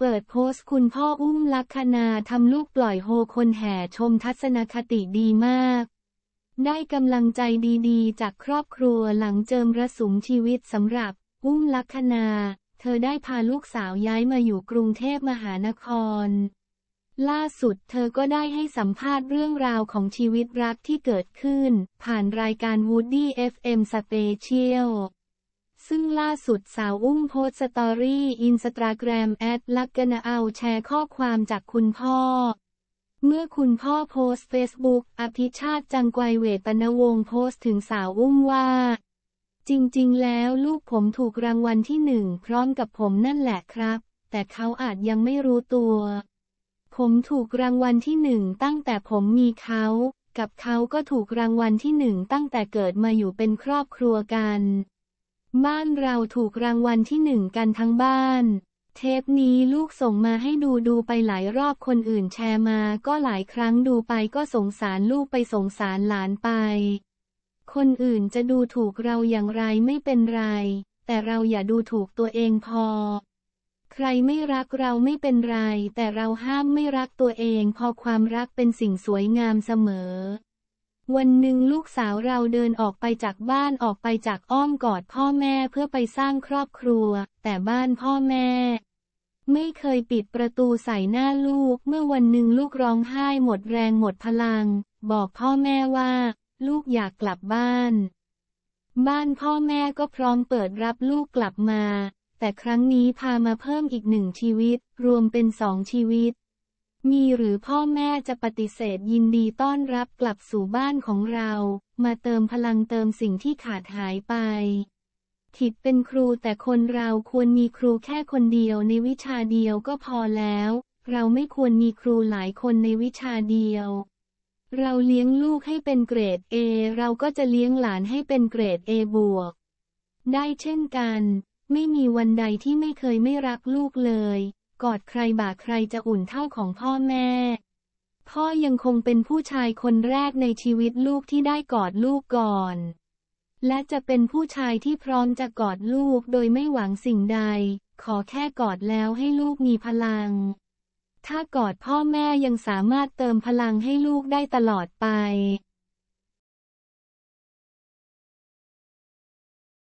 เปิดโพสต์คุณพ่ออุ้มลักษณาทำลูกปล่อยโฮคนแห่ชมทัศนคติดีมาก ได้กำลังใจดีๆ จากครอบครัวหลังเจิมระสุงชีวิตสำหรับ อุ้มลักษณาเธอได้พาลูกสาวย้ายมาอยู่กรุงเทพมหานคร ล่าสุดเธอก็ได้ให้สัมภาษณ์เรื่องราวของชีวิตรักที่เกิดขึ้น ผ่านรายการ Woody FM Special ซึ่งล่าสุดสาวอุ้มโพสต์สตอรี่ อินสตาแกรมแอดลักกนเอาแชร์ข้อความจากคุณพ่อ เมื่อคุณพ่อโพสเฟซบุ๊กอภิชาติจังไกวเวตปนวงโพสถึงสาวอุ้มว่า จริงๆ แล้วลูกผมถูกรางวัลที่หนึ่งพร้อมกับผมนั่นแหละครับ แต่เขาอาจยังไม่รู้ตัว ผมถูกรางวัลที่หนึ่งตั้งแต่ผมมีเขา กับเขาก็ถูกรางวัลที่หนึ่งตั้งแต่เกิดมาอยู่เป็นครอบครัวกันบ้านเราถูกรางวัลที่หนึ่งกันทั้งบ้าน เทปนี้ลูกส่งมาให้ดูดูไปหลายรอบคนอื่นแชร์มาก็หลายครั้งดูไปก็สงสารลูกไปสงสารหลานไป คนอื่นจะดูถูกเราอย่างไรไม่เป็นไร แต่เราอย่าดูถูกตัวเองพอ ใครไม่รักเราไม่เป็นไร แต่เราห้ามไม่รักตัวเองพอความรักเป็นสิ่งสวยงามเสมอวันหนึ่งลูกสาวเราเดินออกไปจากบ้านออกไปจากอ้อมกอดพ่อแม่เพื่อไปสร้างครอบครัว แต่บ้านพ่อแม่ ไม่เคยปิดประตูใส่หน้าลูก เมื่อวันหนึ่งลูกร้องไห้หมดแรงหมดพลัง บอกพ่อแม่ว่า ลูกอยากกลับบ้าน บ้านพ่อแม่ก็พร้อมเปิดรับลูกกลับมา แต่ครั้งนี้พามาเพิ่มอีกหนึ่งชีวิต รวมเป็นสองชีวิตมีหรือพ่อแม่จะปฏิเสธยินดีต้อนรับกลับสู่บ้านของเรา มาเติมพลังเติมสิ่งที่ขาดหายไป ถิดเป็นครูแต่คนเราควรมีครูแค่คนเดียวในวิชาเดียวก็พอแล้ว เราไม่ควรมีครูหลายคนในวิชาเดียว เราเลี้ยงลูกให้เป็นเกรด A เราก็จะเลี้ยงหลานให้เป็นเกรด A บวกได้เช่นกัน ไม่มีวันใดที่ไม่เคยไม่รักลูกเลยกอดใครบ่า ใครจะอุ่นเท่าของพ่อแม่ พ่อยังคงเป็นผู้ชายคนแรกในชีวิตลูกที่ได้กอดลูกก่อน และจะเป็นผู้ชายที่พร้อมจะกอดลูกโดยไม่หวังสิ่งใด ขอแค่กอดแล้วให้ลูกมีพลัง ถ้ากอดพ่อแม่ยังสามารถเติมพลังให้ลูกได้ตลอดไป